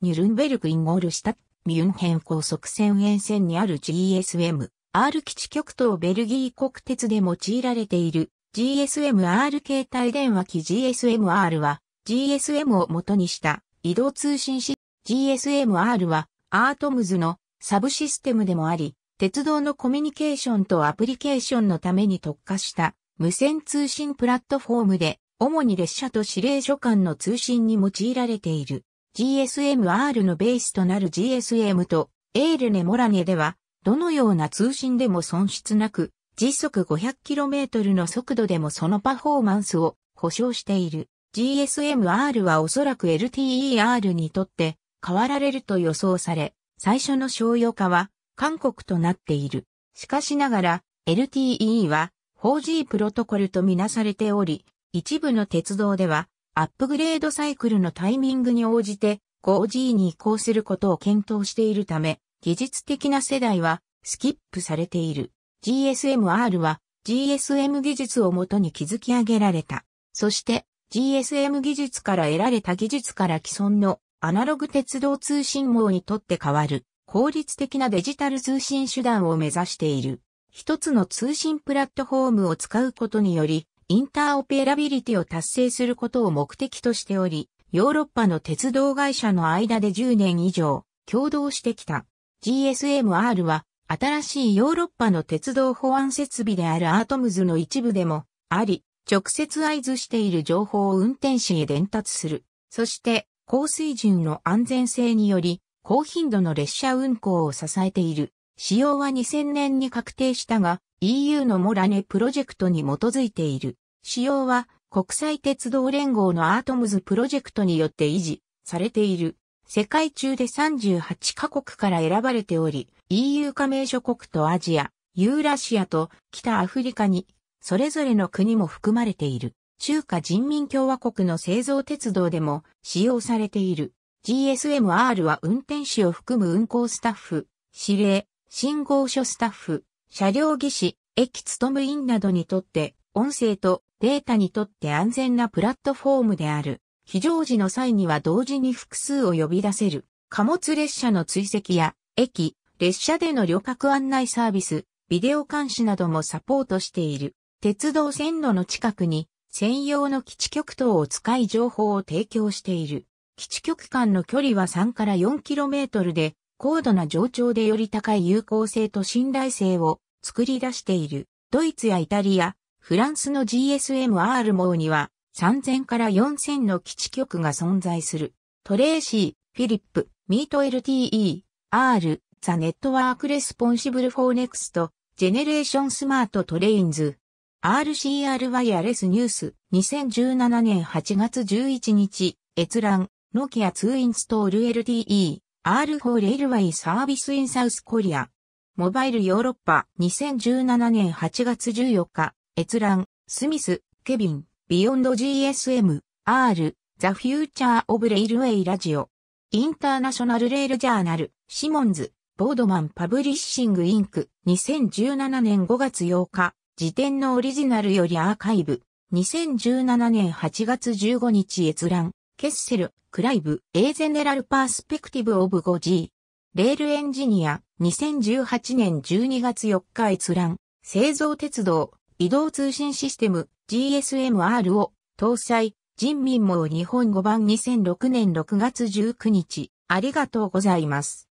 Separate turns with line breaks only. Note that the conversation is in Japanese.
ニュルンベルク・インゴールシュタッミュンヘン高速線沿線にある GSM、R 基地極東ベルギー国鉄で用いられている GSM-R 携帯電話機 GSM-R は GSM を元にした移動通信シ GSM-R はアートムズのサブシステムでもあり、鉄道のコミュニケーションとアプリケーションのために特化した無線通信プラットフォームで、主に列車と指令所間の通信に用いられている。GSM-R のベースとなる GSM とエールネモラネでは、どのような通信でも損失なく、時速 500km の速度でもそのパフォーマンスを保証している。GSM-R はおそらく LTER にとって変わられると予想され、最初の商用化は韓国となっている。しかしながら LTE は 4G プロトコルとみなされており、一部の鉄道ではアップグレードサイクルのタイミングに応じて 5G に移行することを検討しているため、技術的な世代はスキップされている。GSM-R は GSM 技術をもとに築き上げられた。そして GSM 技術から得られた技術から既存のアナログ鉄道通信網にとって変わる効率的なデジタル通信手段を目指している。一つの通信プラットフォームを使うことによりインターオペラビリティを達成することを目的としており、ヨーロッパの鉄道会社の間で10年以上共同してきた。GSMR は新しいヨーロッパの鉄道保安設備であるアートムズの一部でもあり、直接合図している情報を運転士へ伝達する。そして、高水準の安全性により、高頻度の列車運行を支えている。使用は2000年に確定したが、EU のモラネプロジェクトに基づいている。使用は国際鉄道連合のアートムズプロジェクトによって維持されている。世界中で38カ国から選ばれており、EU 加盟諸国とアジア、ユーラシアと北アフリカに、それぞれの国も含まれている。中華人民共和国の製造鉄道でも使用されている。GSMR は運転士を含む運行スタッフ、指令、信号所スタッフ、車両技師、駅務員などにとって、音声とデータにとって安全なプラットフォームである。非常時の際には同時に複数を呼び出せる。貨物列車の追跡や、駅、列車での旅客案内サービス、ビデオ監視などもサポートしている。鉄道線路の近くに専用の基地局等を使い情報を提供している。基地局間の距離は3から 4km で、高度な冗長でより高い有効性と信頼性を作り出している。ドイツやイタリア、フランスの GSMR 網には3000から4000の基地局が存在する。トレーシー、フィリップ、ミート LTE、R、ザ・ネットワーク・レスポンシブル・フォー・ネクスト、ジェネレーション・スマート・トレインズ。RCR ワイヤレスニュース2017年8月11日閲覧ノキア2インストール LTE R4 レールワイサービスインサウスコリア。モバイルヨーロッパ2017年8月14日、閲覧、スミス、ケビン、ビヨンド GSM、R、ザ・フューチャー・オブ・レイルウェイ・ラジオ。インターナショナル・レール・ジャーナル、シモンズ、ボードマン・パブリッシング・インク、2017年5月8日、辞典のオリジナルよりアーカイブ、2017年8月15日閲覧、ケッセル、クライブ、エーゼネラルパースペクティブオブ 5G。レールエンジニア、2018年12月4日閲覧、製造鉄道、移動通信システム、GSMR を搭載、人民網日本語版2006年6月19日、ありがとうございます。